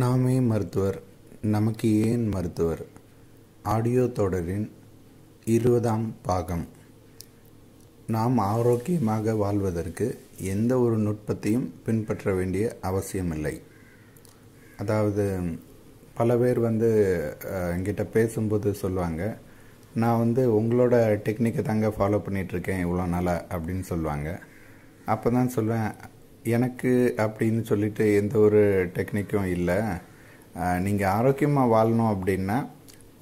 நாமே மருத்துவர் நமக்கு ஏன் மருத்துவர் ஆடியோ தொடரின் இருபதாம் பாகம் நாம் ஆரோக்கியமாக வாழ்வதற்கு எந்த ஒரு நுட்பத்தையும் பின்பற்ற வேண்டிய அவசியமில்லை அதாவது பல பேர் வந்து என்கிட்ட பேசும்போது சொல்லுவாங்க நான் வந்து உங்களோட டெக்னிக்கை தாங்க ஃபாலோ பண்ணிகிட்ருக்கேன் இவ்வளோ நாளாக அப்படின்னு சொல்லுவாங்க அப்போ தான் சொல்லுவேன் எனக்கு அப்படின்னு சொல்லிட்டு எந்த ஒரு டெக்னிக்கும் இல்லை நீங்கள் ஆரோக்கியமாக வாழணும் அப்படின்னா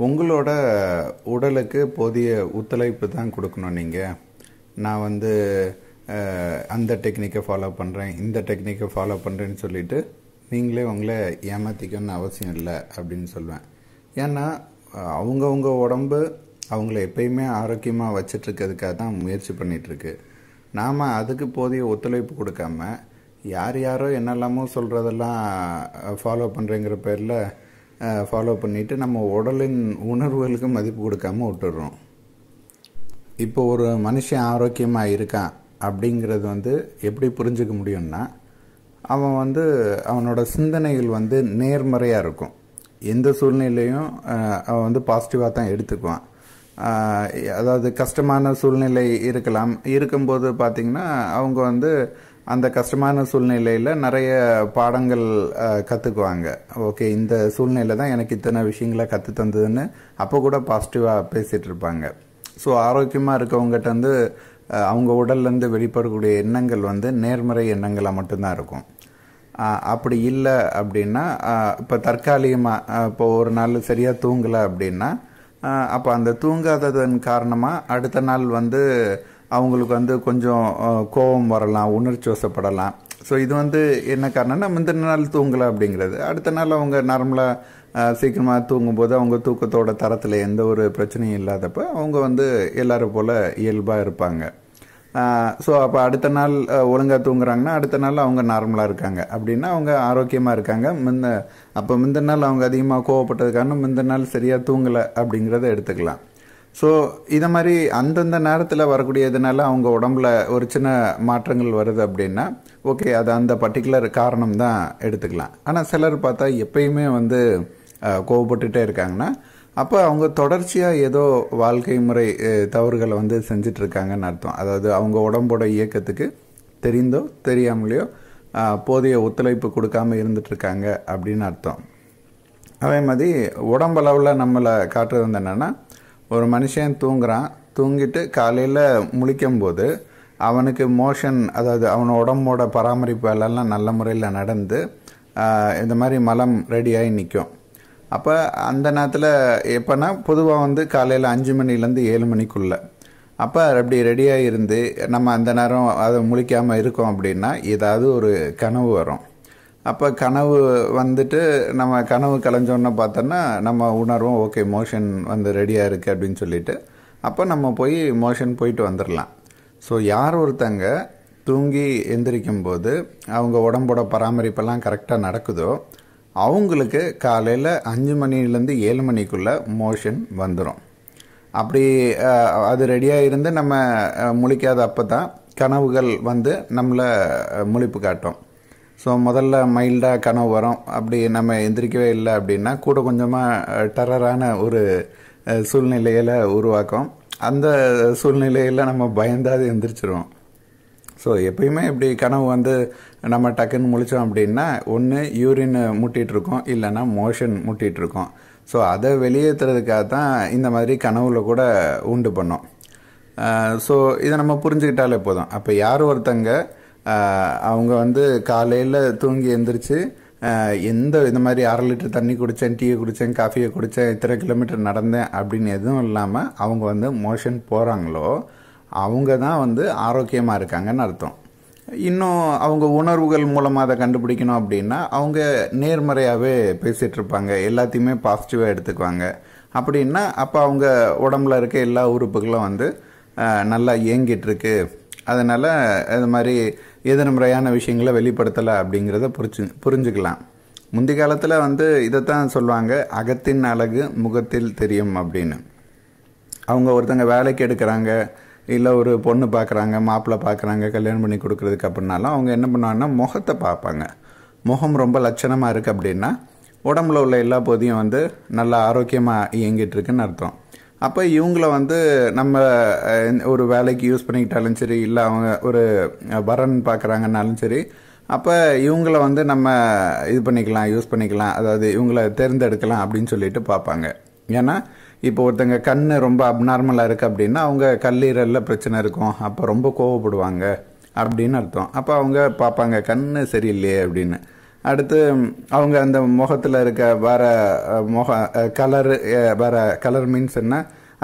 உங்களோட உடலுக்கு போதிய ஒத்துழைப்பு தான் கொடுக்கணும் நீங்கள் நான் வந்து அந்த டெக்னிக்கை ஃபாலோ பண்ணுறேன் இந்த டெக்னிக்கை ஃபாலோ பண்ணுறேன்னு சொல்லிட்டு நீங்களே உங்களை ஏமாற்றிக்கணும்னு அவசியம் இல்லை அப்படின்னு சொல்லுவேன் ஏன்னா அவங்கவுங்க உடம்பு அவங்கள எப்பயுமே ஆரோக்கியமாக வச்சிட்ருக்கிறதுக்காக தான் முயற்சி பண்ணிகிட்ருக்கு நாம் அதுக்கு போதிய ஒத்துழைப்பு கொடுக்காம யார் யாரோ என்னெல்லாமோ சொல்கிறதெல்லாம் ஃபாலோ பண்ணுறேங்கிற பேரில் ஃபாலோ பண்ணிவிட்டு நம்ம உடலின் உணர்வுகளுக்கு மதிப்பு கொடுக்காமல் விட்டுடுறோம் இப்போ ஒரு மனுஷன் ஆரோக்கியமாக இருக்கான் அப்படிங்கிறது வந்து எப்படி புரிஞ்சுக்க முடியும்னா அவன் வந்து அவனோட சிந்தனைகள் வந்து நேர்மறையாக இருக்கும் எந்த சூழ்நிலையும் அவன் வந்து பாசிட்டிவாக தான் எடுத்துக்குவான் அதாவது கஷ்டமான சூழ்நிலை இருக்கலாம் இருக்கும்போது பார்த்திங்கன்னா அவங்க வந்து அந்த கஷ்டமான சூழ்நிலையில் நிறைய பாடங்கள் கற்றுக்குவாங்க ஓகே இந்த சூழ்நிலை தான் எனக்கு இத்தனை விஷயங்களை கற்று தந்ததுன்னு அப்போ கூட பாசிட்டிவாக பேசிகிட்டு இருப்பாங்க ஸோ ஆரோக்கியமாக இருக்கவங்ககிட்ட வந்து அவங்க உடல்லேருந்து வெளிப்படக்கூடிய எண்ணங்கள் வந்து நேர்மறை எண்ணங்களாக மட்டும்தான் இருக்கும் அப்படி இல்லை அப்படின்னா இப்போ தற்காலிகமாக இப்போ ஒரு நாள் சரியாக தூங்கலை அப்படின்னா அப்போ அந்த தூங்காததன் காரணமாக அடுத்த நாள் வந்து அவங்களுக்கு வந்து கொஞ்சம் கோபம் வரலாம் உணர்ச்சி வசப்படலாம் ஸோ இது வந்து என்ன காரணம்னா முந்தின நாள் தூங்கலை அப்படிங்கிறது அடுத்த நாள் அவங்க நார்மலாக சீக்கிரமாக தூங்கும்போது அவங்க தூக்கத்தோட தரத்தில் எந்த ஒரு பிரச்சனையும் இல்லாதப்போ அவங்க வந்து எல்லோரும் போல் இயல்பாக இருப்பாங்க ஸோ அப்போ அடுத்த நாள் ஒழுங்காக தூங்குறாங்கன்னா அடுத்த நாள் அவங்க நார்மலாக இருக்காங்க அப்படின்னா அவங்க ஆரோக்கியமாக இருக்காங்க முந்த அப்போ முந்தின நாள் அவங்க அதிகமாக கோவப்பட்டதுக்கான முந்தின நாள் சரியாக தூங்கலை அப்படிங்கிறத எடுத்துக்கலாம் ஸோ இதை மாதிரி அந்தந்த நேரத்தில் வரக்கூடியதுனால அவங்க உடம்புல ஒரு சின்ன மாற்றங்கள் வருது அப்படின்னா ஓகே அது அந்த பர்டிகுலர் காரணம் தான் எடுத்துக்கலாம் ஆனால் சிலர் பார்த்தா எப்பயுமே வந்து கோவப்பட்டுகிட்டே இருக்காங்கன்னா அப்போ அவங்க தொடர்ச்சியாக ஏதோ வாழ்க்கை முறை தவறுகளை வந்து செஞ்சிட்ருக்காங்கன்னு அர்த்தம் அதாவது அவங்க உடம்போட இயக்கத்துக்கு தெரிந்தோ தெரியாமலையோ போதிய ஒத்துழைப்பு கொடுக்காமல் இருந்துகிட்ருக்காங்க அப்படின்னு அர்த்தம் அதே மாதிரி உடம்பளவில் நம்மளை காட்டுறது வந்து என்னென்னா ஒரு மனுஷன் தூங்குறான் தூங்கிட்டு காலையில் முழிக்கும்போது அவனுக்கு மோஷன் அதாவது அவன் உடம்போட பராமரிப்பு எல்லாம் நல்ல முறையில் நடந்து இந்த மாதிரி மலம் ரெடியாகி நிற்கும் அப்போ அந்த நேரத்தில் எப்போனா பொதுவாக வந்து காலையில் அஞ்சு மணிலேருந்து ஏழு மணிக்குள்ளே அப்போ அப்படி ரெடியாக இருந்து நம்ம அந்த நேரம் அதை முழிக்காமல் இருக்கோம் அப்படின்னா ஏதாவது ஒரு கனவு வரும் அப்போ கனவு வந்துட்டு நம்ம கனவு கலைஞ்சோன்னு பார்த்தோன்னா நம்ம உணர்வும் ஓகே மோஷன் வந்து ரெடியாக இருக்குது அப்படின்னு சொல்லிட்டு அப்போ நம்ம போய் மோஷன் போயிட்டு வந்துடலாம் ஸோ யார் ஒருத்தங்க தூங்கி எந்திரிக்கும் போது அவங்க உடம்போட பராமரிப்பெல்லாம் கரெக்டாக நடக்குதோ அவங்களுக்கு காலையில் அஞ்சு மணிலேருந்து ஏழு மணிக்குள்ளே மோஷன் வந்துடும் அப்படி அது ரெடியாக இருந்து நம்ம முழிக்காத அப்போ தான் கனவுகள் வந்து நம்மளை முழிப்பு காட்டும் ஸோ முதல்ல மைல்டாக கனவு வரும் அப்படி நம்ம எந்திரிக்கவே இல்லை அப்படின்னா கூட கொஞ்சமாக டரரான ஒரு சூழ்நிலையில் உருவாக்கும் அந்த சூழ்நிலையில் நம்ம பயந்தாவது எந்திரிச்சிருவோம் ஸோ எப்பயுமே இப்படி கனவு வந்து நம்ம டக்குன்னு முழித்தோம் அப்படின்னா ஒன்று யூரின் முட்டிகிட்ருக்கோம் இல்லைன்னா மோஷன் முட்டிகிட்ருக்கோம் ஸோ அதை வெளியேற்றுறதுக்காக தான் இந்த மாதிரி கனவுல கூட உண்டு பண்ணோம் ஸோ இதை நம்ம புரிஞ்சுக்கிட்டாலே போதும் அப்போ யார் ஒருத்தங்க அவங்க வந்து காலையில் தூங்கி எந்திரிச்சு எந்த இந்த மாதிரி அரை லிட்டர் தண்ணி குடித்தேன் டீயை குடித்தேன் காஃபியை குடித்தேன் இத்தனை கிலோமீட்டர் நடந்தேன் அப்படின்னு எதுவும் இல்லாமல் அவங்க வந்து மோஷன் போகிறாங்களோ அவங்க தான் வந்து ஆரோக்கியமாக இருக்காங்கன்னு அர்த்தம் இன்னும் அவங்க உணர்வுகள் மூலமாக அதை கண்டுபிடிக்கணும் அப்படின்னா அவங்க நேர்மறையாகவே பேசிகிட்டு இருப்பாங்க எல்லாத்தையுமே பாசிட்டிவாக எடுத்துக்குவாங்க அப்படின்னா அப்போ அவங்க உடம்புல இருக்க எல்லா உறுப்புகளும் வந்து நல்லா இயங்கிட்டு அதனால் இது மாதிரி ஏதேனும் முறையான விஷயங்களை வெளிப்படுத்தலை அப்படிங்கிறத புரிச்சு புரிஞ்சுக்கலாம் முந்தி காலத்தில் வந்து இதைத்தான் சொல்லுவாங்க அகத்தின் அழகு முகத்தில் தெரியும் அப்படின்னு அவங்க ஒருத்தங்க வேலைக்கு எடுக்கிறாங்க இல்லை ஒரு பொண்ணு பார்க்குறாங்க மாப்பிள்ளை பார்க்குறாங்க கல்யாணம் பண்ணி கொடுக்குறதுக்கு அப்படின்னாலும் அவங்க என்ன பண்ணுவாங்கன்னா முகத்தை பார்ப்பாங்க முகம் ரொம்ப லட்சணமாக இருக்குது அப்படின்னா உடம்புல உள்ள எல்லா போதியும் வந்து நல்லா ஆரோக்கியமாக இயங்கிட்டுருக்குன்னு அர்த்தம் அப்போ இவங்கள வந்து நம்ம ஒரு வேலைக்கு யூஸ் பண்ணிக்கிட்டாலும் சரி இல்லை அவங்க ஒரு வரன் பார்க்குறாங்கன்னாலும் சரி அப்போ இவங்கள வந்து நம்ம இது பண்ணிக்கலாம் யூஸ் பண்ணிக்கலாம் அதாவது இவங்கள தேர்ந்தெடுக்கலாம் அப்படின்னு சொல்லிட்டு பார்ப்பாங்க ஏன்னா இப்போ ஒருத்தங்க கண் ரொம்ப அப்நார்மலாக இருக்குது அப்படின்னா அவங்க கல்லீரலில் பிரச்சனை இருக்கும் அப்போ ரொம்ப கோவப்படுவாங்க அப்படின்னு அர்த்தம் அப்போ அவங்க பார்ப்பாங்க கண் சரியில்லையே அப்படின்னு அடுத்து அவங்க அந்த முகத்தில் இருக்க வர முக கலரு வர கலர் மீன்ஸ் என்ன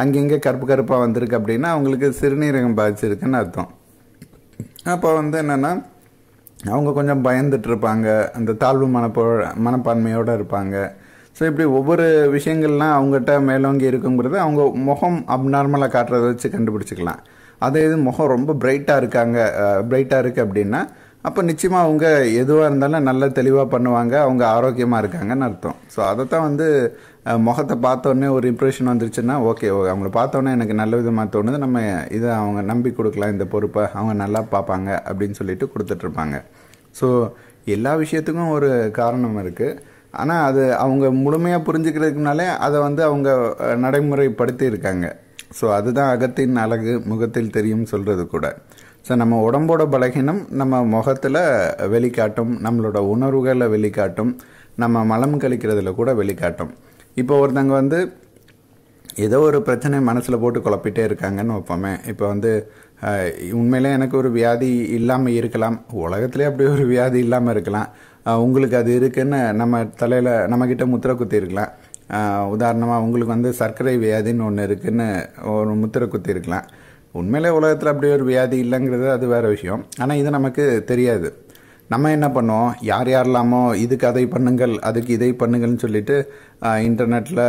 அங்கங்கே கருப்பு கருப்பாக வந்திருக்கு அப்படின்னா அவங்களுக்கு சிறுநீரகம் பாதிச்சிருக்குன்னு அர்த்தம் அப்போ வந்து என்னென்னா அவங்க கொஞ்சம் பயந்துட்டுருப்பாங்க அந்த தாழ்வு மனப்போ மனப்பான்மையோடு இருப்பாங்க ஸோ இப்படி ஒவ்வொரு விஷயங்கள்லாம் அவங்ககிட்ட மேலோங்கி இருக்குங்கிறது அவங்க முகம் அப்நார்மலாக காட்டுறதை வச்சு கண்டுபிடிச்சிக்கலாம் அதே இது முகம் ரொம்ப பிரைட்டாக இருக்காங்க பிரைட்டாக இருக்குது அப்படின்னா அப்போ நிச்சயமாக அவங்க எதுவாக இருந்தாலும் நல்ல தெளிவாக பண்ணுவாங்க அவங்க ஆரோக்கியமாக இருக்காங்கன்னு அர்த்தம் ஸோ அதை தான் வந்து முகத்தை பார்த்தோன்னே ஒரு இம்ப்ரெஷன் வந்துருச்சுன்னா ஓகே ஓகே அவங்கள பார்த்தோன்னே எனக்கு நல்ல விதமாக தோணுது நம்ம இதை அவங்க நம்பி கொடுக்கலாம் இந்த பொறுப்பை அவங்க நல்லா பார்ப்பாங்க அப்படின்னு சொல்லிட்டு கொடுத்துட்ருப்பாங்க ஸோ எல்லா விஷயத்துக்கும் ஒரு காரணம் இருக்குது ஆனால் அது அவங்க முழுமையாக புரிஞ்சுக்கிறதுக்குனாலே அதை வந்து அவங்க நடைமுறைப்படுத்தி இருக்காங்க ஸோ அதுதான் அகத்தின் அழகு முகத்தில் தெரியும் சொல்கிறது கூட ஸோ நம்ம உடம்போட பலகீனம் நம்ம முகத்தில் வெளிக்காட்டும் நம்மளோட உணர்வுகளில் வெளிக்காட்டும் நம்ம மலம் கழிக்கிறதுல கூட வெளிக்காட்டும் இப்போ ஒருத்தங்க வந்து ஏதோ ஒரு பிரச்சனை மனசில் போட்டு குழப்பிட்டே இருக்காங்கன்னு வைப்போமே இப்போ வந்து உண்மையிலே எனக்கு ஒரு வியாதி இல்லாமல் இருக்கலாம் உலகத்துலேயே அப்படி ஒரு வியாதி இல்லாமல் இருக்கலாம் உங்களுக்கு அது இருக்குன்னு நம்ம தலையில் நம்மக்கிட்ட முத்திரை குத்திருக்கலாம் உதாரணமாக உங்களுக்கு வந்து சர்க்கரை வியாதின்னு ஒன்று இருக்குதுன்னு ஒரு முத்திரை குத்திருக்கலாம் உண்மையிலே உலகத்தில் அப்படி ஒரு வியாதி இல்லைங்கிறது அது வேறு விஷயம் ஆனால் இது நமக்கு தெரியாது நம்ம என்ன பண்ணோம் யார் யாரெல்லாமோ இதுக்கு அதை பண்ணுங்கள் அதுக்கு இதை பண்ணுங்கள்னு சொல்லிட்டு இன்டர்நெட்டில்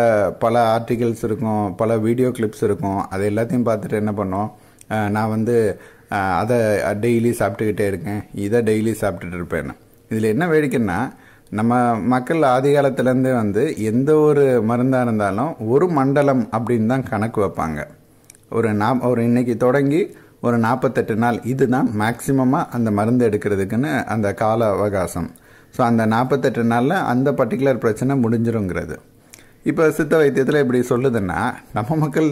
பல ஆர்டிகல்ஸ் இருக்கும் பல வீடியோ கிளிப்ஸ் இருக்கும் அதை எல்லாத்தையும் பார்த்துட்டு என்ன பண்ணோம் நான் வந்து அதை டெய்லி சாப்பிட்டுக்கிட்டே இருக்கேன் இதை டெய்லி சாப்பிட்டுட்டு இருப்பேன் இதில் என்ன வேடிக்கைன்னா நம்ம மக்கள் ஆதி காலத்துலேருந்தே வந்து எந்த ஒரு மருந்தாக இருந்தாலும் ஒரு மண்டலம் அப்படின்னு தான் கணக்கு வைப்பாங்க ஒரு நா ஒரு இன்றைக்கி தொடங்கி ஒரு நாற்பத்தெட்டு நாள் இது தான் மேக்சிமமாக அந்த மருந்து எடுக்கிறதுக்குன்னு அந்த கால அவகாசம் ஸோ அந்த நாற்பத்தெட்டு நாளில் அந்த பர்டிகுலர் பிரச்சனை முடிஞ்சிருங்கிறது இப்போ சித்த வைத்தியத்தில் இப்படி சொல்லுதுன்னா நம்ம மக்கள்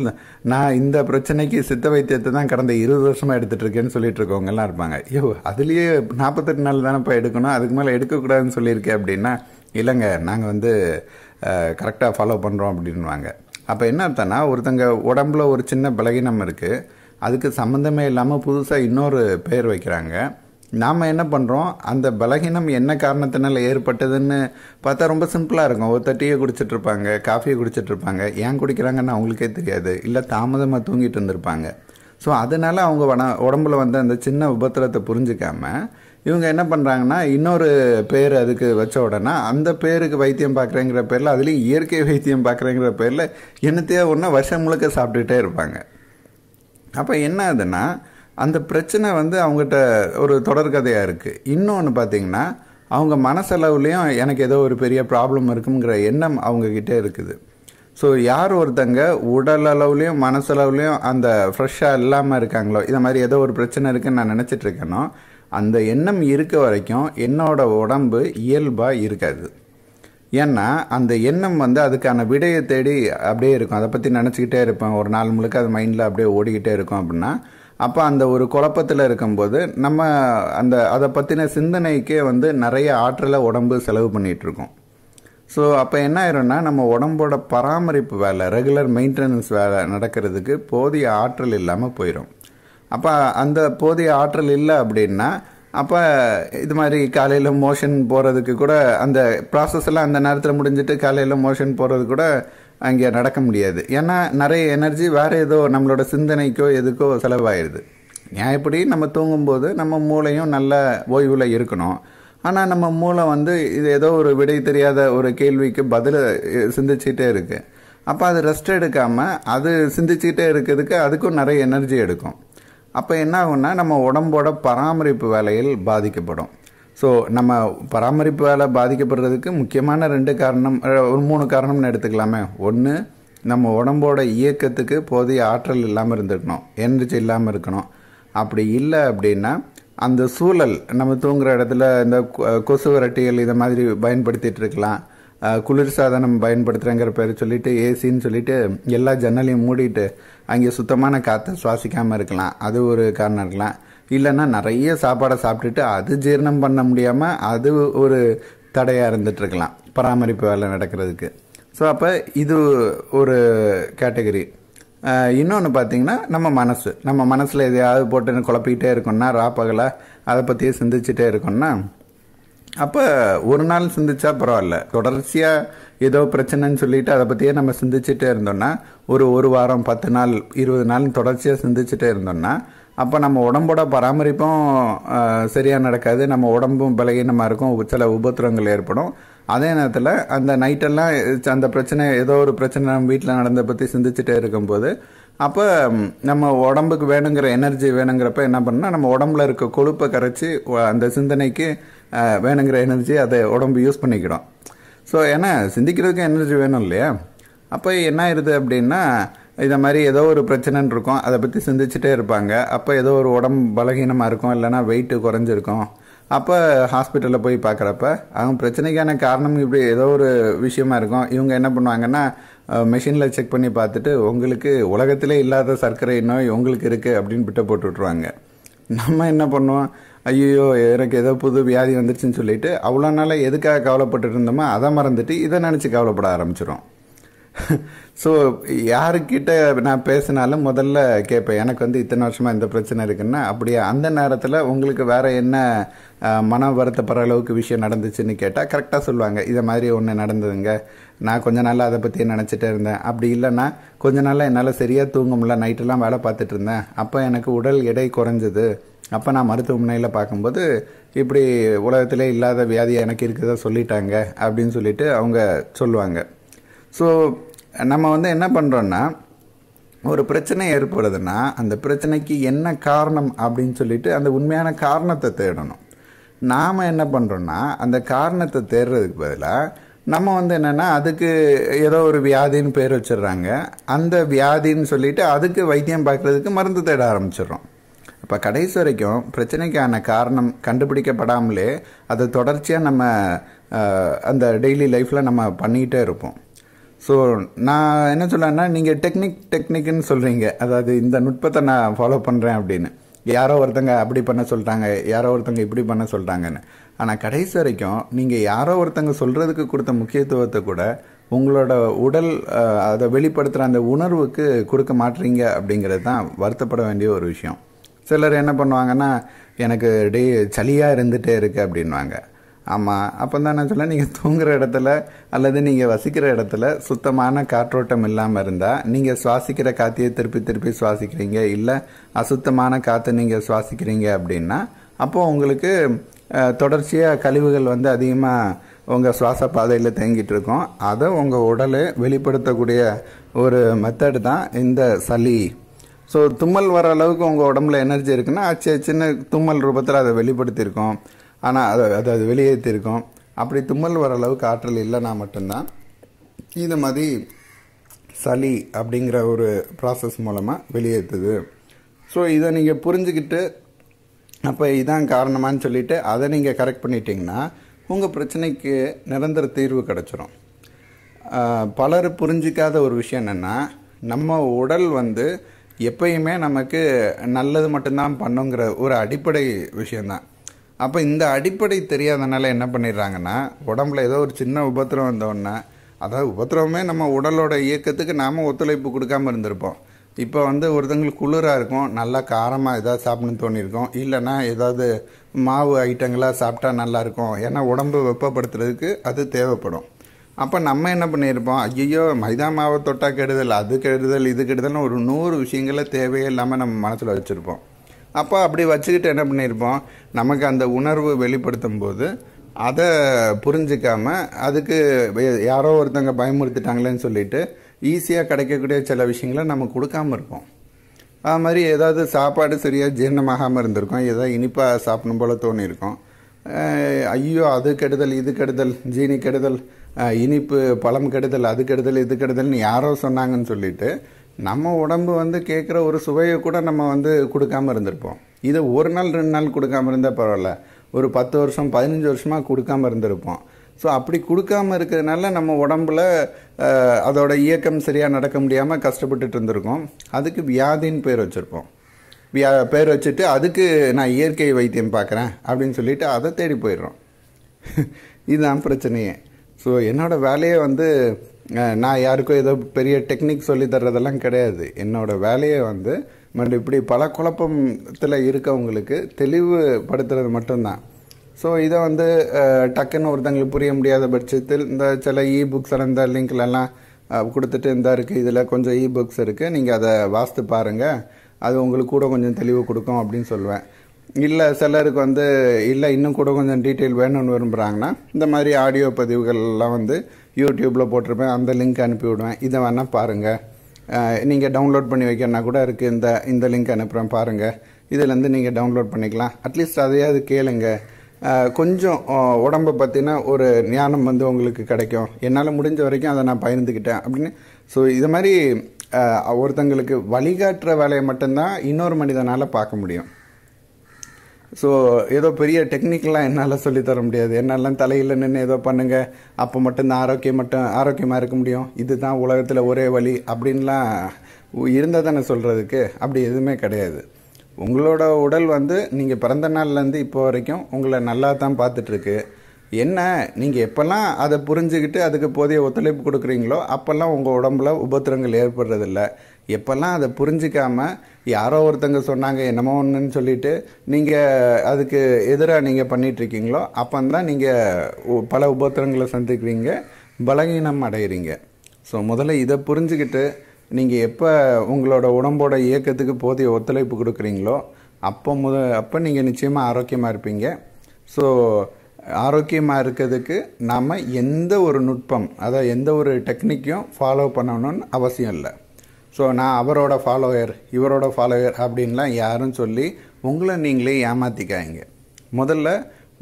நான் இந்த பிரச்சனைக்கு சித்த வைத்தியத்தை தான் கடந்த இருபது வருஷமாக எடுத்துகிட்டு இருக்கேன்னு சொல்லிட்டு இருக்கவங்கெல்லாம் இருப்பாங்க ஐயோ அதுலேயே நாற்பத்தெட்டு நாள் தானே இப்போ எடுக்கணும் அதுக்கு மேலே எடுக்கக்கூடாதுன்னு சொல்லியிருக்கேன் அப்படின்னா இல்லைங்க நாங்கள் வந்து கரெக்டாக ஃபாலோ பண்ணுறோம் அப்படின்வாங்க அப்போ என்ன அர்த்தம்னா ஒருத்தங்க உடம்புல ஒரு சின்ன பலகீனம் இருக்குது அதுக்கு சம்மந்தமே இல்லாமல் புதுசாக இன்னொரு பெயர் வைக்கிறாங்க நாம் என்ன பண்ணுறோம் அந்த பலகீனம் என்ன காரணத்தினால ஏற்பட்டதுன்னு பார்த்தா ரொம்ப சிம்பிளாக இருக்கும் ஒருத்தர் டீயை குடிச்சிட்ருப்பாங்க காஃபியை குடிச்சிட்ருப்பாங்க ஏன் குடிக்கிறாங்கன்னு அவங்களுக்கே தெரியாது இல்லை தாமதமாக தூங்கிட்டு இருந்திருப்பாங்க ஸோ அதனால் அவங்க உடம்புல வந்து அந்த சின்ன உபத்திரத்தை புரிஞ்சிக்காமல் இவங்க என்ன பண்ணுறாங்கன்னா இன்னொரு பேர் அதுக்கு வச்ச உடனே அந்த பேருக்கு வைத்தியம் பார்க்குறேங்கிற பேரில் அதுலேயும் இயற்கை வைத்தியம் பார்க்குறேங்கிற பேரில் என்னத்தையோ ஒன்றா வருஷம் முழுக்க சாப்பிட்டுட்டே இருப்பாங்க அப்போ என்ன ஆகுதுன்னா அந்த பிரச்சனை வந்து அவங்ககிட்ட ஒரு தொடர்கதையாக இருக்குது இன்னொன்று பார்த்திங்கன்னா அவங்க மனசளவுலேயும் எனக்கு ஏதோ ஒரு பெரிய ப்ராப்ளம் இருக்குங்கிற எண்ணம் அவங்கக்கிட்டே இருக்குது ஸோ யார் ஒருத்தங்க உடல் அளவுலேயும் மனசளவுலேயும் அந்த ஃப்ரெஷ்ஷாக இல்லாமல் இருக்காங்களோ இதை மாதிரி ஏதோ ஒரு பிரச்சனை இருக்குதுன்னு நான் நினச்சிட்ருக்கேனோ அந்த எண்ணம் இருக்க வரைக்கும் என்னோட உடம்பு இயல்பாக இருக்காது ஏன்னா அந்த எண்ணம் வந்து அதுக்கான விடையை தேடி அப்படியே இருக்கும் அதை பற்றி நினச்சிக்கிட்டே இருப்பேன் ஒரு நாள் முழுக்க அது மைண்டில் அப்படியே ஓடிக்கிட்டே இருக்கும் அப்படின்னா அப்போ அந்த ஒரு குழப்பத்தில் இருக்கும்போது நம்ம அந்த அதை பற்றின சிந்தனைக்கே வந்து நிறைய ஆற்றலை உடம்பு செலவு பண்ணிகிட்ருக்கோம் ஸோ அப்போ என்ன ஆயிரும்னா நம்ம உடம்போட பராமரிப்பு வேலை ரெகுலர் மெயின்டெனன்ஸ் வேலை நடக்கிறதுக்கு போதிய ஆற்றல் இல்லாமல் போயிடும் அப்போ அந்த போதிய ஆற்றல் இல்லை அப்படின்னா அப்போ இது மாதிரி காலையில் மோஷன் போகிறதுக்கு கூட அந்த ப்ராசஸ் எல்லாம் அந்த நேரத்தில் முடிஞ்சிட்டு காலையில் மோஷன் போகிறது கூட அங்கே நடக்க முடியாது ஏன்னா நிறைய எனர்ஜி வேறு ஏதோ நம்மளோட சிந்தனைக்கோ எதுக்கோ செலவாயிடுது நியாயப்படி நம்ம தூங்கும்போது நம்ம மூளையும் நல்ல ஓய்வில் இருக்கணும் ஆனால் நம்ம மூளை வந்து இது ஏதோ ஒரு விடை தெரியாத ஒரு கேள்விக்கு பதில் சிந்திச்சிட்டே இருக்குது அப்போ அது ரெஸ்ட் எடுக்காமல் அது சிந்திச்சிட்டே இருக்கிறதுக்கு அதுக்கும் நிறைய எனர்ஜி எடுக்கும் அப்போ என்ன ஆகும்னா நம்ம உடம்போட பராமரிப்பு வேலையில் பாதிக்கப்படும் ஸோ நம்ம பராமரிப்பு வேலை பாதிக்கப்படுறதுக்கு முக்கியமான ரெண்டு காரணம் ஒரு மூணு காரணம்னு எடுத்துக்கலாமே ஒன்று நம்ம உடம்போட இயக்கத்துக்கு போதிய ஆற்றல் இல்லாமல் இருந்துக்கணும் எனர்ஜி இல்லாமல் இருக்கணும் அப்படி இல்லை அப்படின்னா அந்த சூழல் நம்ம தூங்குற இடத்துல இந்த கொசு விரட்டியல் இதை மாதிரி பயன்படுத்திகிட்டு இருக்கலாம் குளிர்சாதனம் பயன்படுத்துகிறேங்கிற பேர் சொல்லிட்டு ஏசின்னு சொல்லிட்டு எல்லா ஜன்னலையும் மூடிட்டு அங்கே சுத்தமான காற்றை சுவாசிக்காமல் இருக்கலாம் அது ஒரு காரணம் இருக்கலாம் இல்லைன்னா நிறைய சாப்பாடை சாப்பிட்டுட்டு அது ஜீரணம் பண்ண முடியாமல் அது ஒரு தடையாக இருந்துகிட்ருக்கலாம் பராமரிப்பு வேலை நடக்கிறதுக்கு ஸோ அப்போ இது ஒரு கேட்டகரி இன்னொன்று பார்த்தீங்கன்னா நம்ம மனசு நம்ம மனசில் எதையாவது போட்டு குழப்பிக்கிட்டே இருக்கோம்னா ராப்பகலை அதை பற்றியே சிந்திச்சுட்டே இருக்கோம்னா அப்போ ஒரு நாள் சிந்திச்சா பரவாயில்ல தொடர்ச்சியாக ஏதோ பிரச்சனைன்னு சொல்லிட்டு அதை பற்றியே நம்ம சிந்திச்சுட்டே இருந்தோம்னா ஒரு ஒரு வாரம் பத்து நாள் இருபது நாள் தொடர்ச்சியாக சிந்திச்சுட்டே இருந்தோம்னா அப்போ நம்ம உடம்போட பராமரிப்பும் சரியாக நடக்காது நம்ம உடம்பும் பலகீனமாக இருக்கும் சில உபத்திரங்கள் ஏற்படும் அதே நேரத்தில் அந்த நைட்டெல்லாம் அந்த பிரச்சனை ஏதோ ஒரு பிரச்சனை நம்ம வீட்டில் நடந்த பற்றி சிந்திச்சுட்டே இருக்கும்போது அப்போ நம்ம உடம்புக்கு வேணுங்கிற எனர்ஜி வேணுங்கிறப்ப என்ன பண்ணால் நம்ம உடம்புல இருக்க கொழுப்பை கரைச்சி அந்த சிந்தனைக்கு வேணுங்கிற எனர்ஜி அதை உடம்பு யூஸ் பண்ணிக்கிடும் ஸோ ஏன்னா சிந்திக்கிறதுக்கு எனர்ஜி வேணும் இல்லையா அப்போ என்ன ஆயிடுது அப்படின்னா இதை மாதிரி ஏதோ ஒரு பிரச்சனைன்னு இருக்கும் அதை பற்றி சிந்திச்சுட்டே இருப்பாங்க அப்போ ஏதோ ஒரு உடம்பு பலகீனமாக இருக்கும் இல்லைனா வெயிட்டு குறைஞ்சிருக்கும் அப்போ ஹாஸ்பிட்டலில் போய் பார்க்குறப்ப அவங்க பிரச்சனைக்கான காரணம் இப்படி ஏதோ ஒரு விஷயமா இருக்கும் இவங்க என்ன பண்ணுவாங்கன்னா மிஷினில் செக் பண்ணி பார்த்துட்டு உங்களுக்கு உலகத்திலே இல்லாத சர்க்கரை நோய் உங்களுக்கு இருக்குது அப்படின்னு பிட்ட போட்டு விட்ருவாங்க நம்ம என்ன பண்ணுவோம் ஐயோ எனக்கு ஏதோ புது வியாதி வந்துருச்சுன்னு சொல்லிட்டு அவ்வளோ நாளாக எதுக்காக கவலைப்பட்டு இருந்தோமோ அதை மறந்துட்டு இதை நினச்சி கவலைப்பட ஆரம்பிச்சிடும் ஸோ யாருக்கிட்ட நான் பேசினாலும் முதல்ல கேட்பேன் எனக்கு வந்து இத்தனை வருஷமாக இந்த பிரச்சனை இருக்குன்னா அப்படியே அந்த நேரத்தில் உங்களுக்கு வேறு என்ன மன வருத்தப்படுற அளவுக்கு விஷயம் நடந்துச்சுன்னு கேட்டால் கரெக்டாக சொல்லுவாங்க இதை மாதிரி ஒன்று நடந்ததுங்க நான் கொஞ்ச நாள் அதை பற்றி நினச்சிட்டே இருந்தேன் அப்படி இல்லைன்னா கொஞ்ச நாள் என்னால் சரியாக தூங்க முடியல நைட்டெல்லாம் வேலை பார்த்துட்டு இருந்தேன் அப்போ எனக்கு உடல் எடை குறைஞ்சது அப்போ நான் மருத்துவமனையில் பார்க்கும்போது இப்படி உலகத்திலே இல்லாத வியாதி எனக்கு இருக்குதா சொல்லிட்டாங்க அப்படின்னு சொல்லிட்டு அவங்க சொல்லுவாங்க ஸோ நம்ம வந்து என்ன பண்ணுறோன்னா ஒரு பிரச்சனை ஏற்படுதுன்னா அந்த பிரச்சனைக்கு என்ன காரணம் அப்படின்னு சொல்லிட்டு அந்த உண்மையான காரணத்தை தேடணும் நாம் என்ன பண்ணுறோன்னா அந்த காரணத்தை தேடுறதுக்கு பதிலாக நம்ம வந்து என்னென்னா அதுக்கு ஏதோ ஒரு வியாதின்னு பேர் வச்சிடுறாங்க அந்த வியாதின்னு சொல்லிட்டு அதுக்கு வைத்தியம் பார்க்குறதுக்கு மருந்து தேட ஆரம்பிச்சிடுறோம் இப்போ கடைசி வரைக்கும் பிரச்சனைக்கான காரணம் கண்டுபிடிக்கப்படாமலே அதை தொடர்ச்சியாக நம்ம அந்த டெய்லி லைஃப்பில் நம்ம பண்ணிக்கிட்டே இருப்போம் ஸோ நான் என்ன சொல்லன்னா நீங்கள் டெக்னிக் டெக்னிக்குன்னு சொல்கிறீங்க அதாவது இந்த நுட்பத்தை நான் ஃபாலோ பண்ணுறேன் அப்படின்னு யாரோ ஒருத்தங்க அப்படி பண்ண சொல்லிட்டாங்க யாரோ ஒருத்தங்க இப்படி பண்ண சொல்லிட்டாங்கன்னு ஆனால் கடைசி வரைக்கும் நீங்கள் யாரோ ஒருத்தங்க சொல்கிறதுக்கு கொடுத்த முக்கியத்துவத்தை கூட உங்களோட உடல் அதை வெளிப்படுத்துகிற அந்த உணர்வுக்கு கொடுக்க மாட்டுறீங்க அப்படிங்கிறது தான் வருத்தப்பட வேண்டிய ஒரு விஷயம் சிலர் என்ன பண்ணுவாங்கன்னா எனக்கு டே சளியாக இருந்துகிட்டே இருக்குது அப்படின்வாங்க ஆமாம் அப்போ தான் நான் சொல்ல நீங்கள் தூங்குகிற இடத்துல அல்லது நீங்கள் வசிக்கிற இடத்துல சுத்தமான காற்றோட்டம் இல்லாமல் இருந்தால் நீங்கள் சுவாசிக்கிற காற்றையே திருப்பி திருப்பி சுவாசிக்கிறீங்க இல்லை அசுத்தமான காற்றை நீங்கள் சுவாசிக்கிறீங்க அப்படின்னா அப்போது உங்களுக்கு தொடர்ச்சியாக கழிவுகள் வந்து அதிகமாக உங்கள் சுவாச பாதையில் தேங்கிட்டு இருக்கோம் அதை உங்கள் உடல் வெளிப்படுத்தக்கூடிய ஒரு மெத்தடு தான் இந்த சளி ஸோ தும்மல் வர அளவுக்கு உங்கள் உடம்புல எனர்ஜி இருக்குன்னா சின்ன சின்ன தும்மல் ரூபத்தில் அதை வெளிப்படுத்தியிருக்கோம் ஆனால் அதை அதை அது வெளியேற்றிருக்கோம் அப்படி தும்மல் வர அளவுக்கு ஆற்றல் இல்லைனா மட்டும்தான் இது மாதிரி சளி அப்படிங்கிற ஒரு ப்ராசஸ் மூலமாக வெளியேற்றுது ஸோ இதை நீங்கள் புரிஞ்சுக்கிட்டு அப்போ இதான் காரணமானு சொல்லிவிட்டு அதை நீங்கள் கரெக்ட் பண்ணிட்டீங்கன்னா உங்கள் பிரச்சனைக்கு நிரந்தர தீர்வு கிடச்சிரும் பலர் புரிஞ்சிக்காத ஒரு விஷயம் என்னென்னா நம்ம உடல் வந்து எப்பயுமே நமக்கு நல்லது மட்டும்தான் பண்ணுங்கிற ஒரு அடிப்படை விஷயந்தான் அப்போ இந்த அடிப்படை தெரியாதனால என்ன பண்ணிடுறாங்கன்னா உடம்புல ஏதோ ஒரு சின்ன உபத்திரம் வந்தோடனே அதாவது உபத்திரமே நம்ம உடலோட இயக்கத்துக்கு நாம் ஒத்துழைப்பு கொடுக்காமல் இருந்திருப்போம் இப்போ வந்து ஒருத்தங்களுக்கு குளிராக இருக்கும் நல்லா காரமாக ஏதாவது சாப்பிடணும்னு தோணியிருக்கும் இல்லைன்னா ஏதாவது மாவு ஐட்டங்களாக சாப்பிட்டா நல்லாயிருக்கும் ஏன்னா உடம்பு வெப்பப்படுத்துறதுக்கு அது தேவைப்படும் அப்போ நம்ம என்ன பண்ணியிருப்போம் ஐயோ மைதா மாவை தொட்டால் கெடுதல் அது கெடுதல் இது கெடுதல்னு ஒரு நூறு விஷயங்களை தேவையே இல்லாமல் நம்ம மனசில் வச்சுருப்போம் அப்போ அப்படி வச்சுக்கிட்டு என்ன பண்ணியிருப்போம் நமக்கு அந்த உணர்வு வெளிப்படுத்தும் போது அதை புரிஞ்சிக்காமல் அதுக்கு யாரோ ஒருத்தங்க பயமுறுத்திட்டாங்களேன்னு சொல்லிட்டு ஈஸியாக கிடைக்கக்கூடிய சில விஷயங்களை நம்ம கொடுக்காமல் இருப்போம் அது மாதிரி ஏதாவது சாப்பாடு சரியாக ஜீரணமாகாமல் இருந்திருக்கும் ஏதாவது இனிப்பாக சாப்பிடும் போல் தோணியிருக்கோம் ஐயோ அது கெடுதல் இது கெடுதல் ஜீனி கெடுதல் இனிப்பு பழம் கெடுதல் அது கெடுதல் இது கெடுதல்னு யாரோ சொன்னாங்கன்னு சொல்லிட்டு நம்ம உடம்பு வந்து கேட்குற ஒரு சுவையை கூட நம்ம வந்து கொடுக்காமல் இருந்திருப்போம் இதை ஒரு நாள் ரெண்டு நாள் கொடுக்காமல் இருந்தால் பரவாயில்ல ஒரு பத்து வருஷம் பதினஞ்சு வருஷமாக கொடுக்காமல் இருந்திருப்போம் ஸோ அப்படி கொடுக்காமல் இருக்கிறதுனால நம்ம உடம்புல அதோட இயக்கம் சரியாக நடக்க முடியாமல் கஷ்டப்பட்டுட்டு இருந்திருக்கோம் அதுக்கு வியாதின்னு பேர் வச்சுருப்போம் வியா பேர் வச்சுட்டு அதுக்கு நான் இயற்கை வைத்தியம் பார்க்குறேன் அப்படின்னு சொல்லிட்டு அதை தேடி போயிடுறோம் இதுதான் பிரச்சனையே ஸோ என்னோடய வேலையை வந்து நான் யாருக்கும் ஏதோ பெரிய டெக்னிக் சொல்லி தர்றதெல்லாம் கிடையாது என்னோடய வேலையை வந்து மற்ற இப்படி பல குழப்பத்தில் இருக்கவங்களுக்கு தெளிவுபடுத்துறது மட்டும்தான் ஸோ இதை வந்து டக்குன்னு ஒருத்தங்களுக்கு புரிய முடியாத பட்சத்தில் இந்த சில இ புக்ஸ் அந்த லிங்க்லலாம் கொடுத்துட்டு இருந்தால் இருக்குது இதில் கொஞ்சம் இ புக்ஸ் இருக்குது நீங்கள் அதை வாஸ்து பாருங்கள் அது உங்களுக்கு கூட கொஞ்சம் தெளிவு கொடுக்கும் அப்படின்னு சொல்லுவேன் இல்லை சிலருக்கு வந்து இல்லை இன்னும் கூட கொஞ்சம் டீட்டெயில் வேணும்னு விரும்புகிறாங்கன்னா இந்த மாதிரி ஆடியோ பதிவுகள்லாம் வந்து யூடியூப்பில் போட்டிருப்பேன் அந்த லிங்க் அனுப்பி விடுவேன் இதை வேணால் பாருங்கள் நீங்கள் டவுன்லோட் பண்ணி வைக்கணும்னா கூட இருக்குது இந்த இந்த லிங்க் அனுப்புகிறேன் பாருங்கள் இதிலேருந்து நீங்கள் டவுன்லோட் பண்ணிக்கலாம் அட்லீஸ்ட் அதையாவது கேளுங்கள் கொஞ்சம் உடம்பை பற்றின ஒரு ஞானம் வந்து உங்களுக்கு கிடைக்கும் என்னால் முடிஞ்ச வரைக்கும் அதை நான் பயந்துக்கிட்டேன் அப்படின்னு ஸோ இது மாதிரி ஒருத்தங்களுக்கு வழிகாட்டுற வேலையை மட்டும்தான் இன்னொரு மனிதனால் பார்க்க முடியும் ஸோ ஏதோ பெரிய டெக்னிக்கெலாம் என்னால் சொல்லித்தர முடியாது என்னெல்லாம் தலையில் நின்று ஏதோ பண்ணுங்கள் அப்போ மட்டும்தான் ஆரோக்கியம் மட்டும் ஆரோக்கியமாக இருக்க முடியும் இதுதான் உலகத்தில் ஒரே வழி அப்படின்லாம் இருந்தால் தானே சொல்கிறதுக்கு அப்படி எதுவுமே கிடையாது உங்களோட உடல் வந்து நீங்கள் பிறந்த நாள்லேருந்து இப்போ வரைக்கும் உங்களை நல்லா தான் பார்த்துட்ருக்கு என்ன நீங்கள் எப்போல்லாம் அதை புரிஞ்சுக்கிட்டு அதுக்கு போதிய ஒத்துழைப்பு கொடுக்குறீங்களோ அப்போல்லாம் உங்கள் உடம்புல உபத்திரங்கள் ஏற்படுறதில்ல எப்போல்லாம் அதை புரிஞ்சிக்காமல் யாரோ ஒருத்தங்க சொன்னாங்க என்னமோ ஒன்றுன்னு சொல்லிட்டு நீங்கள் அதுக்கு எதிராக நீங்கள் பண்ணிகிட்ருக்கீங்களோ அப்போந்தான் தான் நீங்கள் பல உபத்திரங்களை சந்திக்கிறீங்க பலகீனம் அடைகிறீங்க ஸோ முதல்ல இதை புரிஞ்சுக்கிட்டு நீங்கள் எப்போ உங்களோட உடம்போட இயக்கத்துக்கு போதிய ஒத்துழைப்பு கொடுக்குறீங்களோ அப்போ முத அப்போ நீங்கள் நிச்சயமாக ஆரோக்கியமாக இருப்பீங்க ஸோ ஆரோக்கியமாக இருக்கிறதுக்கு நாம் எந்த ஒரு நுட்பம் அதாவது எந்த ஒரு டெக்னிக்கையும் ஃபாலோ பண்ணணும்னு அவசியம் இல்லை ஸோ நான் அவரோட ஃபாலோயர் இவரோட ஃபாலோயர் அப்படின்லாம் யாரும் சொல்லி உங்களை நீங்களே ஏமாற்றிக்காயங்க முதல்ல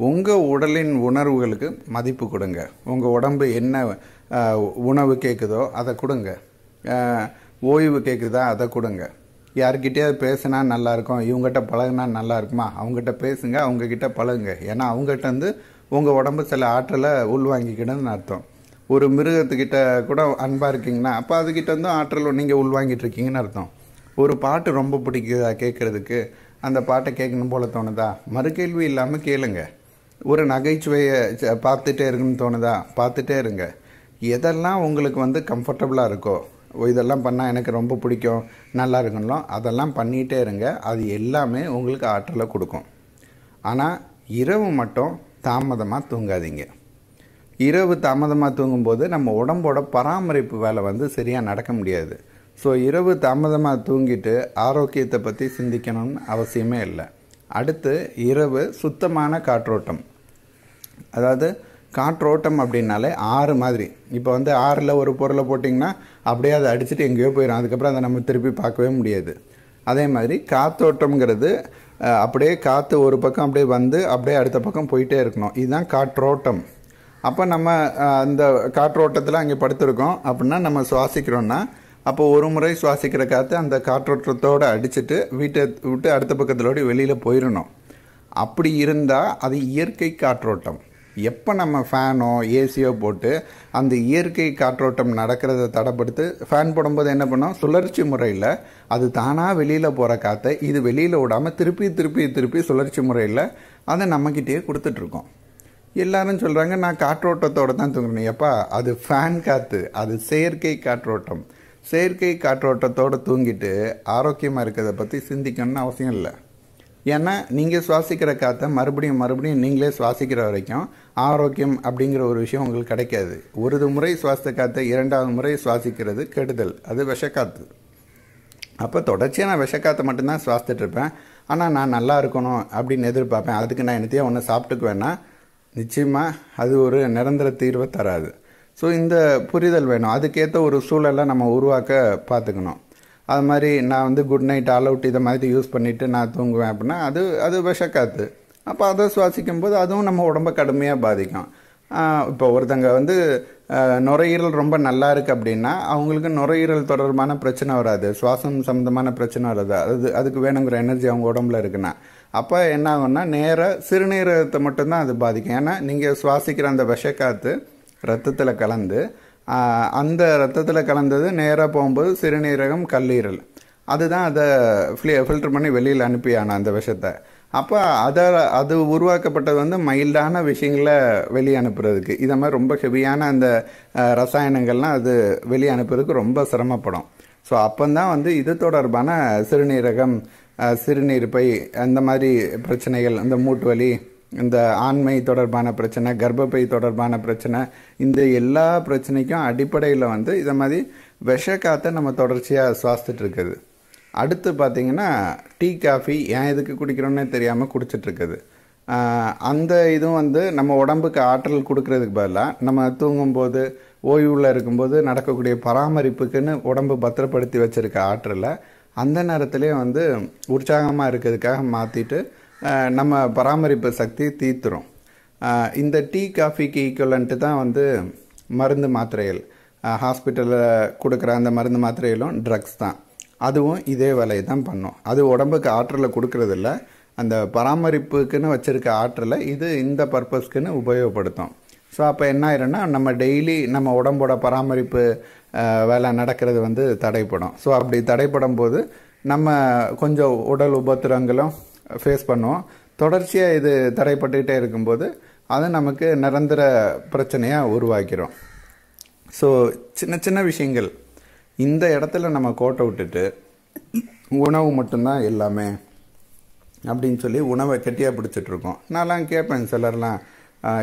உங்கள் உடலின் உணர்வுகளுக்கு மதிப்பு கொடுங்க உங்கள் உடம்பு என்ன உணவு கேட்குதோ அதை கொடுங்க ஓய்வு கேட்குதா அதை கொடுங்க யார்கிட்டயாவது பேசினா நல்லாயிருக்கும் இவங்ககிட்ட பழகினா நல்லா இருக்குமா அவங்ககிட்ட பேசுங்க அவங்கக்கிட்ட பழகுங்க ஏன்னா அவங்ககிட்ட வந்து உங்கள் உடம்பு சில ஆற்றலை உள்வாங்கிக்கணும்னு அர்த்தம் ஒரு மிருகத்துக்கிட்ட கூட அன்பாக இருக்கீங்கன்னா அப்போ அதுக்கிட்ட வந்து ஆற்றல் நீங்கள் உள்வாங்கிட்டு இருக்கீங்கன்னு அர்த்தம் ஒரு பாட்டு ரொம்ப பிடிக்குதா கேட்குறதுக்கு அந்த பாட்டை கேட்கணும் போல தோணுதா மறுகேள்வி இல்லாமல் கேளுங்க ஒரு நகைச்சுவையை பார்த்துட்டே இருக்குன்னு தோணுதா பார்த்துட்டே இருங்க எதெல்லாம் உங்களுக்கு வந்து கம்ஃபர்டபுளாக இருக்கோ இதெல்லாம் பண்ணால் எனக்கு ரொம்ப பிடிக்கும் நல்லா இருக்கணும் அதெல்லாம் பண்ணிகிட்டே இருங்க அது எல்லாமே உங்களுக்கு ஆற்றலை கொடுக்கும் ஆனால் இரவு மட்டும் தாமதமாக தூங்காதீங்க இரவு தாமதமாக தூங்கும்போது நம்ம உடம்போட பராமரிப்பு வேலை வந்து சரியாக நடக்க முடியாது ஸோ இரவு தாமதமாக தூங்கிட்டு ஆரோக்கியத்தை பற்றி சிந்திக்கணும்னு அவசியமே இல்லை அடுத்து இரவு சுத்தமான காற்றோட்டம் அதாவது காற்றோட்டம் அப்படின்னாலே ஆறு மாதிரி இப்போ வந்து ஆறில் ஒரு பொருளை போட்டிங்கன்னா அப்படியே அதை அடிச்சுட்டு எங்கேயோ போயிடும் அதுக்கப்புறம் அதை நம்ம திருப்பி பார்க்கவே முடியாது அதே மாதிரி காற்றோட்டம்ங்கிறது அப்படியே காற்று ஒரு பக்கம் அப்படியே வந்து அப்படியே அடுத்த பக்கம் போயிட்டே இருக்கணும் இதுதான் காற்றோட்டம் அப்போ நம்ம அந்த காற்றோட்டத்தில் அங்கே படுத்திருக்கோம் அப்படின்னா நம்ம சுவாசிக்கிறோன்னா அப்போ ஒரு முறை சுவாசிக்கிற காற்று அந்த காற்றோட்டத்தோடு அடிச்சுட்டு வீட்டை விட்டு அடுத்த பக்கத்திலோடு வெளியில் போயிடணும் அப்படி இருந்தால் அது இயற்கை காற்றோட்டம் எப்போ நம்ம ஃபேனோ ஏசியோ போட்டு அந்த இயற்கை காற்றோட்டம் நடக்கிறத தடைப்படுத்து ஃபேன் போடும்போது என்ன பண்ணோம் சுழற்சி முறையில் அது தானாக வெளியில் போகிற காற்றை இது வெளியில் விடாமல் திருப்பி திருப்பி திருப்பி சுழற்சி முறையில் அதை நம்மக்கிட்டேயே கொடுத்துட்ருக்கோம் எல்லாரும் சொல்கிறாங்க நான் காற்றோட்டத்தோடு தான் தூங்குறேன் எப்பா அது ஃபேன் காற்று அது செயற்கை காற்றோட்டம் செயற்கை காற்றோட்டத்தோடு தூங்கிட்டு ஆரோக்கியமாக இருக்கிறத பற்றி சிந்திக்கணும்னு அவசியம் இல்லை ஏன்னா நீங்கள் சுவாசிக்கிற காற்றை மறுபடியும் மறுபடியும் நீங்களே சுவாசிக்கிற வரைக்கும் ஆரோக்கியம் அப்படிங்கிற ஒரு விஷயம் உங்களுக்கு கிடைக்காது ஒரு முறை சுவாசித்த காற்றை இரண்டாவது முறை சுவாசிக்கிறது கெடுதல் அது விஷக்காத்து அப்போ தொடர்ச்சியாக நான் விஷக்காற்றை மட்டும்தான் சுவாசித்துட்டு இருப்பேன் ஆனால் நான் நல்லா இருக்கணும் அப்படின்னு எதிர்பார்ப்பேன் அதுக்கு நான் என்னத்தையே ஒன்று சாப்பிட்டுக்குவேன்னா நிச்சயமாக அது ஒரு நிரந்தர தீர்வை தராது ஸோ இந்த புரிதல் வேணும் அதுக்கேற்ற ஒரு சூழலை நம்ம உருவாக்க பார்த்துக்கணும் அது மாதிரி நான் வந்து குட் நைட் ஆல் அவுட் இதை மாதிரி யூஸ் பண்ணிவிட்டு நான் தூங்குவேன் அப்படின்னா அது அது விஷக்காத்து அப்போ அதை சுவாசிக்கும் போது அதுவும் நம்ம உடம்ப கடுமையாக பாதிக்கும் இப்போ ஒருத்தங்க வந்து நுரையீரல் ரொம்ப நல்லா இருக்குது அப்படின்னா அவங்களுக்கு நுரையீரல் தொடர்பான பிரச்சனை வராது சுவாசம் சம்மந்தமான பிரச்சனை வராது அது அதுக்கு வேணுங்கிற எனர்ஜி அவங்க உடம்புல இருக்குன்னா அப்போ என்ன ஆகும்னா நேராக சிறுநீரகத்தை மட்டும்தான் அது பாதிக்கும் ஏன்னா நீங்கள் சுவாசிக்கிற அந்த விஷக்காத்து ரத்தத்தில் கலந்து அந்த ரத்தத்தில் கலந்தது நேராக போகும்போது சிறுநீரகம் கல்லீரல் அதுதான் அதை ஃபில் ஃபில்டர் பண்ணி வெளியில் அனுப்பியான அந்த விஷத்தை அப்போ அதை அது உருவாக்கப்பட்டது வந்து மைல்டான விஷயங்களை வெளியே அனுப்புறதுக்கு இதை மாதிரி ரொம்ப ஹெவியான அந்த ரசாயனங்கள்லாம் அது வெளியே அனுப்புறதுக்கு ரொம்ப சிரமப்படும் ஸோ அப்போந்தான் வந்து இது தொடர்பான சிறுநீரகம் சிறுநீர் பை அந்த மாதிரி பிரச்சனைகள் அந்த மூட்டு வலி இந்த ஆண்மை தொடர்பான பிரச்சனை கர்ப்பப்பை தொடர்பான பிரச்சனை இந்த எல்லா பிரச்சனைக்கும் அடிப்படையில் வந்து இதை மாதிரி விஷ காற்றை நம்ம தொடர்ச்சியாக சுவாசிட்டு இருக்குது அடுத்து பார்த்திங்கன்னா டீ காஃபி ஏன் எதுக்கு குடிக்கிறோன்னே தெரியாமல் குடிச்சிட்ருக்குது அந்த இதுவும் வந்து நம்ம உடம்புக்கு ஆற்றல் கொடுக்கறதுக்கு பதிலாக நம்ம தூங்கும்போது ஓய்வில் இருக்கும்போது நடக்கக்கூடிய பராமரிப்புக்குன்னு உடம்பு பத்திரப்படுத்தி வச்சுருக்க ஆற்றலை அந்த நேரத்துலேயே வந்து உற்சாகமாக இருக்கிறதுக்காக மாற்றிட்டு நம்ம பராமரிப்பு சக்தி தீர்த்துரும் இந்த டீ காஃபிக்கு ஈக்குவலன்ட்டு தான் வந்து மருந்து மாத்திரைகள் ஹாஸ்பிட்டலில் கொடுக்குற அந்த மருந்து மாத்திரைகளும் ட்ரக்ஸ் தான் அதுவும் இதே வேலையை தான் பண்ணும் அது உடம்புக்கு ஆற்றலை கொடுக்கறதில்ல அந்த பராமரிப்புக்குன்னு வச்சுருக்க ஆற்றலை இது இந்த பர்பஸ்க்குன்னு உபயோகப்படுத்தும் ஸோ அப்போ என்ன ஆயிரும்னா நம்ம டெய்லி நம்ம உடம்போட பராமரிப்பு வேலை நடக்கிறது வந்து தடைப்படும் ஸோ அப்படி தடைப்படும் போது நம்ம கொஞ்சம் உடல் உபத்திரங்களும் ஃபேஸ் பண்ணோம் தொடர்ச்சியாக இது தடைப்பட்டுக்கிட்டே இருக்கும்போது அது நமக்கு நிரந்தர பிரச்சனையாக உருவாக்கிறோம் ஸோ சின்ன சின்ன விஷயங்கள் இந்த இடத்துல நம்ம கோட்டை விட்டுட்டு உணவு மட்டும்தான் எல்லாமே அப்படின்னு சொல்லி உணவை கெட்டியாக பிடிச்சிட்ருக்கோம் நான்லாம் கேட்பேன் சிலர்லாம்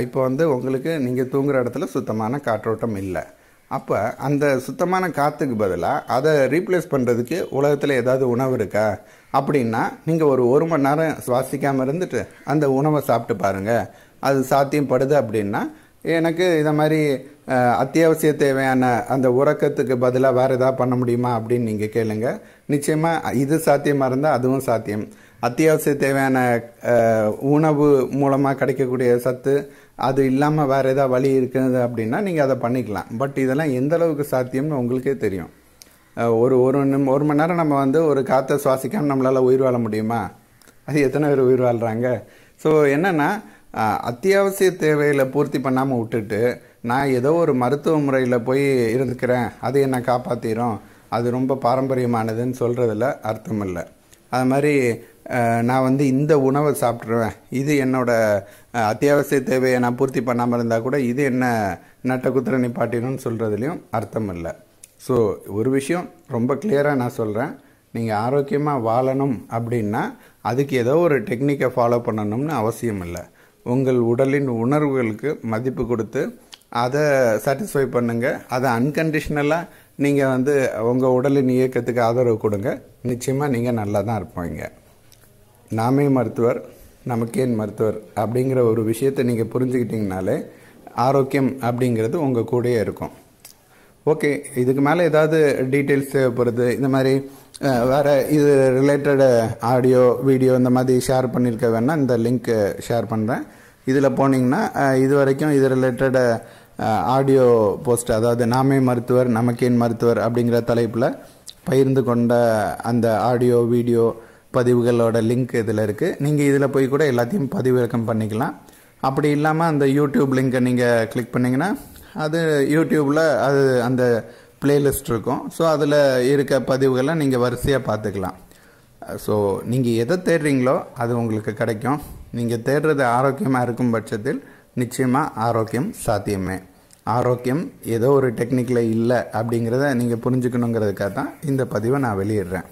இப்போ வந்து உங்களுக்கு நீங்கள் தூங்குகிற இடத்துல சுத்தமான காற்றோட்டம் இல்லை அப்போ அந்த சுத்தமான காற்றுக்கு பதிலாக அதை ரீப்ளேஸ் பண்ணுறதுக்கு உலகத்தில் ஏதாவது உணவு இருக்கா அப்படின்னா நீங்கள் ஒரு ஒரு மணி நேரம் சுவாசிக்காமல் இருந்துட்டு அந்த உணவை சாப்பிட்டு பாருங்கள் அது சாத்தியப்படுது அப்படின்னா எனக்கு இதை மாதிரி அத்தியாவசிய தேவையான அந்த உறக்கத்துக்கு பதிலாக வேறு எதாவது பண்ண முடியுமா அப்படின்னு நீங்கள் கேளுங்க நிச்சயமாக இது சாத்தியமாக இருந்தால் அதுவும் சாத்தியம் அத்தியாவசிய தேவையான உணவு மூலமாக கிடைக்கக்கூடிய சத்து அது இல்லாமல் வேறு ஏதாவது வழி இருக்குது அப்படின்னா நீங்கள் அதை பண்ணிக்கலாம் பட் இதெல்லாம் எந்த அளவுக்கு சாத்தியம்னு உங்களுக்கே தெரியும் ஒரு ஒரு நிம் ஒரு மணி நேரம் நம்ம வந்து ஒரு காற்றை சுவாசிக்காமல் நம்மளால் உயிர் வாழ முடியுமா அது எத்தனை பேர் உயிர் வாழ்கிறாங்க ஸோ என்னென்னா அத்தியாவசிய தேவைகளை பூர்த்தி பண்ணாமல் விட்டுட்டு நான் ஏதோ ஒரு மருத்துவ முறையில் போய் இருந்துக்கிறேன் அது என்ன காப்பாற்றிடும் அது ரொம்ப பாரம்பரியமானதுன்னு சொல்கிறதுல அர்த்தம் இல்லை அது மாதிரி நான் வந்து இந்த உணவை சாப்பிட்ருவேன் இது என்னோடய அத்தியாவசிய தேவையை நான் பூர்த்தி பண்ணாமல் இருந்தால் கூட இது என்ன நட்ட குத்திர நிப்பாட்டினும்னு சொல்கிறதுலையும் அர்த்தம் இல்லை ஸோ ஒரு விஷயம் ரொம்ப கிளியராக நான் சொல்கிறேன் நீங்கள் ஆரோக்கியமாக வாழணும் அப்படின்னா அதுக்கு ஏதோ ஒரு டெக்னிக்கை ஃபாலோ பண்ணணும்னு அவசியம் இல்லை உங்கள் உடலின் உணர்வுகளுக்கு மதிப்பு கொடுத்து அதை சாட்டிஸ்ஃபை பண்ணுங்கள் அதை அன்கண்டிஷ்னலாக நீங்கள் வந்து உங்கள் உடலின் இயக்கத்துக்கு ஆதரவு கொடுங்க நிச்சயமாக நீங்கள் நல்லா தான் இருப்பீங்க நாமே மருத்துவர் நமக்கேன் மருத்துவர் அப்படிங்கிற ஒரு விஷயத்தை நீங்கள் புரிஞ்சுக்கிட்டிங்கனாலே ஆரோக்கியம் அப்படிங்கிறது உங்கள் கூடயே இருக்கும் ஓகே இதுக்கு மேலே ஏதாவது டீட்டெயில்ஸ் தேவைப்படுறது இந்த மாதிரி வேறு இது ரிலேட்டடு ஆடியோ வீடியோ இந்த மாதிரி ஷேர் பண்ணியிருக்க வேணால் இந்த லிங்க்கு ஷேர் பண்ணுறேன் இதில் போனீங்கன்னா இது வரைக்கும் இது ரிலேட்டடு ஆடியோ போஸ்ட் அதாவது நாமே மருத்துவர் நமக்கேன் மருத்துவர் அப்படிங்கிற தலைப்பில் பகிர்ந்து கொண்ட அந்த ஆடியோ வீடியோ பதிவுகளோட லிங்க் இதில் இருக்குது நீங்கள் இதில் போய் கூட எல்லாத்தையும் பதிவிறக்கம் பண்ணிக்கலாம் அப்படி இல்லாமல் அந்த யூடியூப் லிங்க்கை நீங்கள் கிளிக் பண்ணிங்கன்னா அது யூடியூப்பில் அது அந்த பிளேலிஸ்ட் இருக்கும் ஸோ அதில் இருக்க பதிவுகளை நீங்கள் வரிசையாக பார்த்துக்கலாம் ஸோ நீங்கள் எதை தேடுறீங்களோ அது உங்களுக்கு கிடைக்கும் நீங்கள் தேடுறது ஆரோக்கியமாக இருக்கும் பட்சத்தில் நிச்சயமாக ஆரோக்கியம் சாத்தியமே ஆரோக்கியம் ஏதோ ஒரு டெக்னிக்கில் இல்லை அப்படிங்கிறத நீங்கள் புரிஞ்சுக்கணுங்கிறதுக்காக தான் இந்த பதிவை நான் வெளியிடுறேன்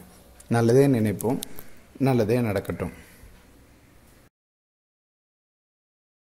நல்லதே நினைப்போம் நல்லதே நடக்கட்டும்